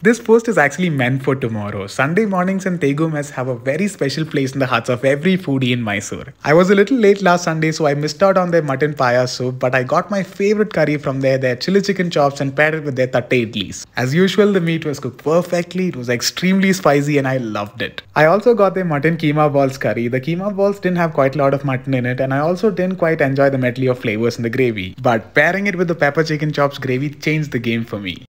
This post is actually meant for tomorrow. Sunday mornings and Tegu mess have a very special place in the hearts of every foodie in Mysore. I was a little late last Sunday so I missed out on their mutton paya soup but I got my favorite curry from there, their chili chicken chops and paired it with their tatte idlis. As usual the meat was cooked perfectly, it was extremely spicy and I loved it. I also got their mutton keema balls curry. The keema balls didn't have quite a lot of mutton in it and I also didn't quite enjoy the medley of flavors in the gravy. But pairing it with the pepper chicken chops gravy changed the game for me.